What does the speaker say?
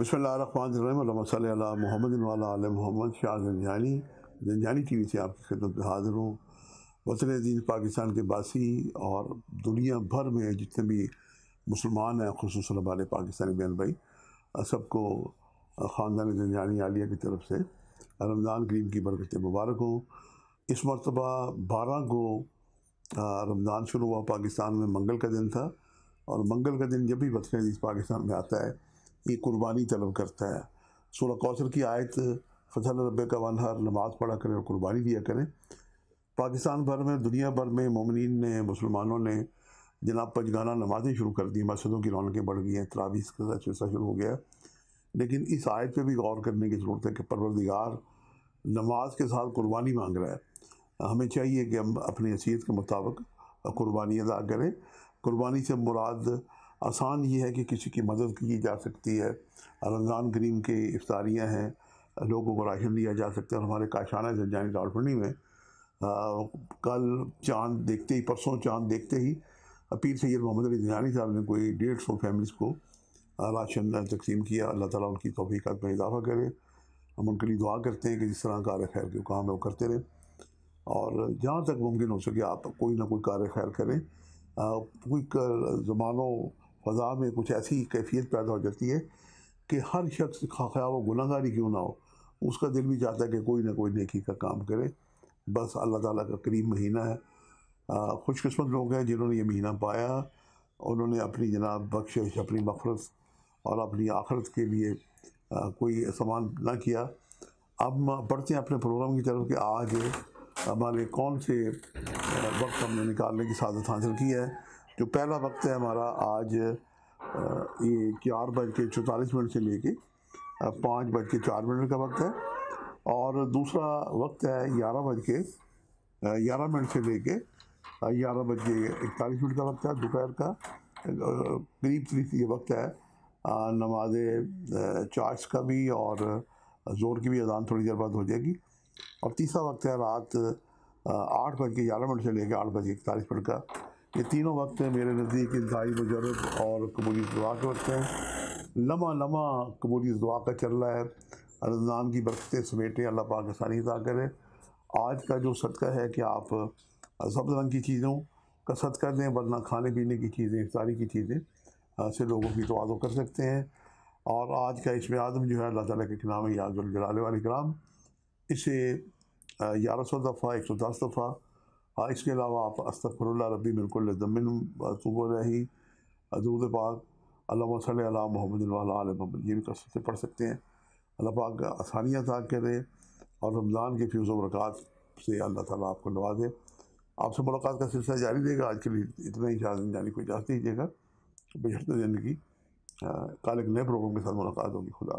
बसमिल्ल Mohammad Mohammad Shah Zanjani Zanjani T V से आपकी खिदमत में हाज़िर हूँ वतन दीन पाकिस्तान के बासी और दुनिया भर में जितने भी मुसलमान हैं खसूस हमारे पाकिस्तानी बहन भाई सबको ख़ानदान जंजानी आलिया की तरफ से रमज़ान करीम की बरकत मुबारक हो इस मरतबा बारह को रमज़ान शुरू हुआ पाकिस्तान में मंगल का दिन था और मंगल का दिन जब भी वतन दीन पाकिस्तान में आता है ये कुर्बानी तलब करता है सोलह कौशल की आयत फजल रब का वनहर नमाज पढ़ा करें और कुर्बानी दिया करें पाकिस्तान भर में दुनिया भर में ममिन ने मुसलमानों ने जनाब पंचगाना नमाज़ें शुरू कर दी मस्जिदों की रौनकें बढ़ गई हैं तरावीस का सिलसिला शुरू हो गया लेकिन इस आयत पे भी गौर करने की ज़रूरत है कि परवरदिगार नमाज के साथ कुर्बानी मांग रहा है हमें चाहिए कि हम अपनी हैसीत के मुताबिक कुर्बानी अदा करें कुर्बानी से मुराद आसान ये है कि किसी की मदद की जा सकती है रमज़ान करीम के इफ्तारियाँ हैं लोगों को राशन दिया जा सकता है और हमारे काशाना जंजानी दालपनी में आ, कल चांद देखते ही परसों चांद देखते ही पीर सैद मोहम्मद अली दिनानी साहब ने कोई डेढ़ सौ फैमिलीज़ को राशन तकसीम किया अल्लाह ताला उनकी तोफ़ीक़ात में इजाफ़ा करे हम उनके लिए दुआ करते हैं कि जिस तरह कार खैर के काम है वो करते रहें और जहाँ तक मुमकिन हो सके आप कोई ना कोई कार खैर करें कोई कर, ज़मानों फ़जा में कुछ ऐसी कैफियत पैदा हो जाती है कि हर शख्स खा वो गुनागारी क्यों ना हो उसका दिल भी चाहता है कि कोई ना कोई नेकी का काम करे बस अल्लाह ताला का करीब महीना है खुशकस्मत लोग हैं जिन्होंने ये महीना पाया उन्होंने अपनी जनाब बख्शिश अपनी मफरत और अपनी आखरत के लिए आ, कोई सामान ना किया अब पढ़ते हैं अपने प्रोग्राम की तरफ कि आज हमारे कौन से वक्त हमने निकालने की साजत हासिल की है जो पहला वक्त है हमारा आज ये चार बज के चौतालीस मिनट से लेके पाँच बज के चार मिनट का वक्त है और दूसरा वक्त है ग्यारह बज के ग्यारह मिनट से लेके ग्यारह बज के इकतालीस मिनट का वक्त है दोपहर का करीब करीब ये वक्त है नमाज चार्ज का भी और जोर की भी अजान थोड़ी देर बाद हो जाएगी और तीसरा वक्त है रात आठ बज के ग्यारह मिनट से लेकर आठ बज के इकतालीस मिनट का ये तीनों वक्त मेरे नज़दीक इंतहाई मुजरत और कबूली दुआ के वक्त हैं लम्हा लम्हा कबूली दुआ का चल रहा है रमज़ान की बरकतें समेटें अल्लाह पाकिस्तानी अदा करें आज का जो सदका है कि आप सब रंग की चीज़ों का सदका दें वरना खाने पीने की चीज़ें इफ्तारी की चीज़ें से लोगों की तोज़ो कर सकते हैं और आज का इसम आज़म जो है अल्लाह ताला के नाम याजुलजलाल वाले कराम इसे ग्यारह सौ दफ़ा एक सौ दस दफ़ा हाँ इसके अलावा आप अस्तफ़रल्ला रबी बिल्कुल रही अजूद पाक अल्लाह सल अला मोहम्मद मोहम्मद ये भी कर सकते पढ़ सकते हैं अल्लाह पाक आसानियाँ था करें और रमज़ान के फ्यूज़ वरक़ात से अल्लाह ताला आपको नवाजे आपसे मुलाकात का सिलसिला जारी रहेगा आज के लिए इतना ही इजाज़त जाने को इजाज़त दीजिएगा बेहतर तो ज़िंदगी कल एक नए प्रोग्राम के साथ मुलाकात होगी खुदा